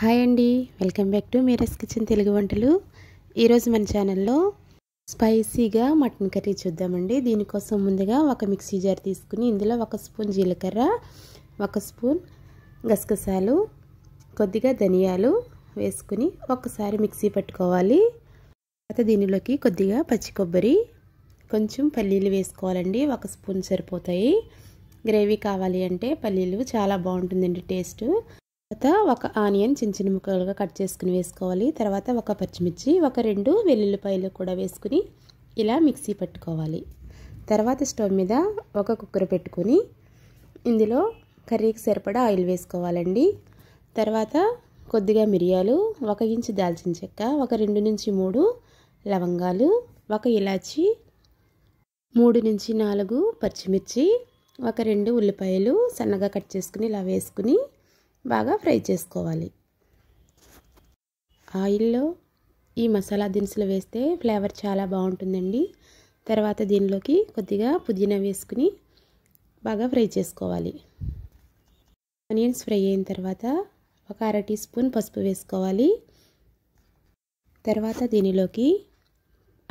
hi అండి welcome back to Meera's kitchen Telugu వంటలు ఈరోజు మన ఛానల్లో స్పైసీగా మటన్ కర్రీ చూద్దామండి దీనికోసం ముందుగా ఒక మిక్సీ జార్ తీసుకుని ఇందులో ఒక స్పూన్ జీలకర్ర ఒక స్పూన్ గసగసాలు కొద్దిగా ధనియాలు వేసుకుని ఒకసారి మిక్సీ పట్టుకోవాలి తర్వాత దీనిలోకి కొద్దిగా పచ్చి కొబ్బరి కొంచెం పల్లీలు వేసుకోవాలండి ఒక స్పూన్ సరిపోతాయి గ్రేవీ కావాలి అంటే పల్లీలు చాలా బాగుంటుందండి టేస్ట్ తర్వాత ఒక ఆనియన్ చిన్న చిన్న ముక్కలుగా కట్ చేసుకుని వేసుకోవాలి తర్వాత ఒక పచ్చిమిర్చి ఒక రెండు వెల్లుల్లిపాయలు కూడా వేసుకుని ఇలా మిక్సీ పట్టుకోవాలి తర్వాత స్టవ్ మీద ఒక కుక్కర్ పెట్టుకొని ఇందులో కర్రీకి సరిపడా ఆయిల్ వేసుకోవాలండి తర్వాత కొద్దిగా మిరియాలు ఒక ఇంచు దాల్చిన చెక్క ఒక రెండు నుంచి మూడు లవంగాలు ఒక ఇలాచి మూడు నుంచి నాలుగు పచ్చిమిర్చి ఒక రెండు ఉల్లిపాయలు సన్నగా కట్ చేసుకుని ఇలా వేసుకుని బాగా ఫ్రై చేసుకోవాలి ఆయిల్లో ఈ మసాలా దినుసులు వేస్తే ఫ్లేవర్ చాలా బాగుంటుందండి తర్వాత దీనిలోకి కొద్దిగా పుదీనా వేసుకుని బాగా ఫ్రై చేసుకోవాలి ఆనియన్స్ ఫ్రై అయిన తర్వాత ఒక అర టీ స్పూన్ పసుపు వేసుకోవాలి తర్వాత దీనిలోకి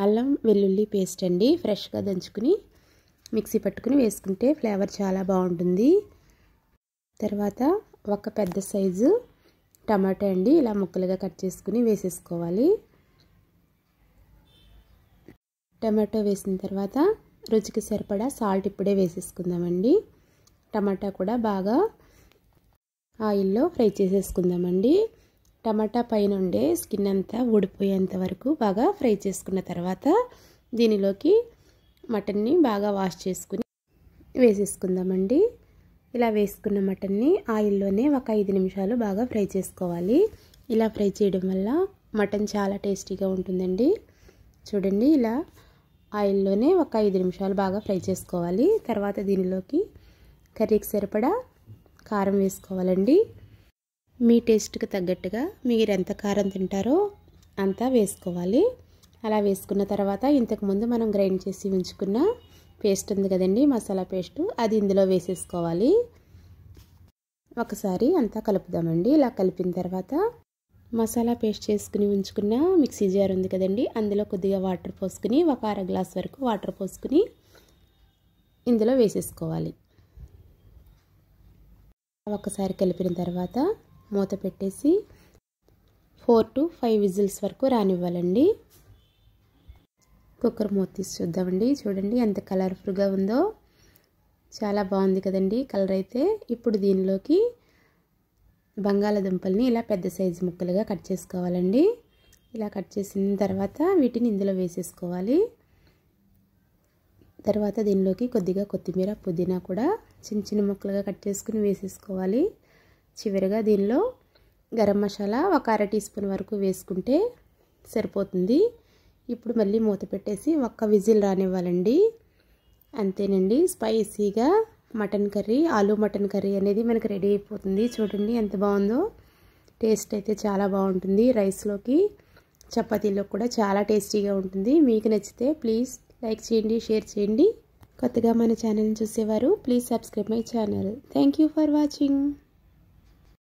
అల్లం వెల్లుల్లి పేస్ట్ అండి ఫ్రెష్గా దంచుకుని మిక్సీ పట్టుకుని వేసుకుంటే ఫ్లేవర్ చాలా బాగుంటుంది తర్వాత ఒక పెద్ద సైజు టమాటా అండి ఇలా ముక్కలుగా కట్ చేసుకుని వేసేసుకోవాలి టమాటో వేసిన తర్వాత రుచికి సరిపడా సాల్ట్ ఇప్పుడే వేసేసుకుందామండి టమాటా కూడా బాగా ఆయిల్లో ఫ్రై చేసేసుకుందామండి టమాటా పైన ఉండే స్కిన్ అంతా ఊడిపోయేంత వరకు బాగా ఫ్రై చేసుకున్న తర్వాత దీనిలోకి మటన్ని బాగా వాష్ చేసుకుని వేసేసుకుందామండి ఇలా వేసుకున్న మటన్ని ఆయిల్లోనే ఒక ఐదు నిమిషాలు బాగా ఫ్రై చేసుకోవాలి ఇలా ఫ్రై చేయడం వల్ల మటన్ చాలా టేస్టీగా ఉంటుందండి చూడండి ఇలా ఆయిల్లోనే ఒక ఐదు నిమిషాలు బాగా ఫ్రై చేసుకోవాలి తర్వాత దీనిలోకి కర్రీకి సరిపడా కారం వేసుకోవాలండి మీ టేస్ట్కి తగ్గట్టుగా మీరు ఎంత కారం తింటారో అంతా వేసుకోవాలి అలా వేసుకున్న తర్వాత ఇంతకుముందు మనం గ్రైండ్ చేసి ఉంచుకున్న పేస్ట్ ఉంది కదండి మసాలా పేస్టు అది ఇందులో వేసేసుకోవాలి ఒకసారి అంతా కలుపుదామండి ఇలా కలిపిన తర్వాత మసాలా పేస్ట్ చేసుకుని ఉంచుకున్న మిక్సీ జార్ ఉంది కదండి అందులో కొద్దిగా వాటర్ పోసుకుని ఒక అర గ్లాస్ వరకు వాటర్ పోసుకుని ఇందులో వేసేసుకోవాలి ఒకసారి కలిపిన తర్వాత మూత పెట్టేసి ఫోర్ టు ఫైవ్ విజిల్స్ వరకు రానివ్వాలండి కుక్కర్ మూత తీసి చూద్దామండి చూడండి ఎంత కలర్ఫుల్గా ఉందో చాలా బాగుంది కదండి కలర్ అయితే ఇప్పుడు దీనిలోకి బంగాళదుంపల్ని ఇలా పెద్ద సైజు ముక్కలుగా కట్ చేసుకోవాలండి ఇలా కట్ చేసిన తర్వాత వీటిని ఇందులో వేసేసుకోవాలి తర్వాత దీనిలోకి కొద్దిగా కొత్తిమీర పుదీనా కూడా చిన్న చిన్న ముక్కలుగా కట్ చేసుకుని వేసేసుకోవాలి చివరిగా దీనిలో గరం మసాలా ఒక అర టీ స్పూన్ వరకు వేసుకుంటే సరిపోతుంది ఇప్పుడు మళ్ళీ మూత పెట్టేసి ఒక్క విజిల్ రానివ్వాలండి అంతేనండి స్పైసీగా మటన్ కర్రీ ఆలు మటన్ కర్రీ అనేది మనకు రెడీ అయిపోతుంది చూడండి ఎంత బాగుందో టేస్ట్ అయితే చాలా బాగుంటుంది రైస్లోకి చపాతీలో కూడా చాలా టేస్టీగా ఉంటుంది మీకు నచ్చితే ప్లీజ్ లైక్ చేయండి షేర్ చేయండి కొత్తగా మన ఛానల్ని చూసేవారు please subscribe my channel thank for watching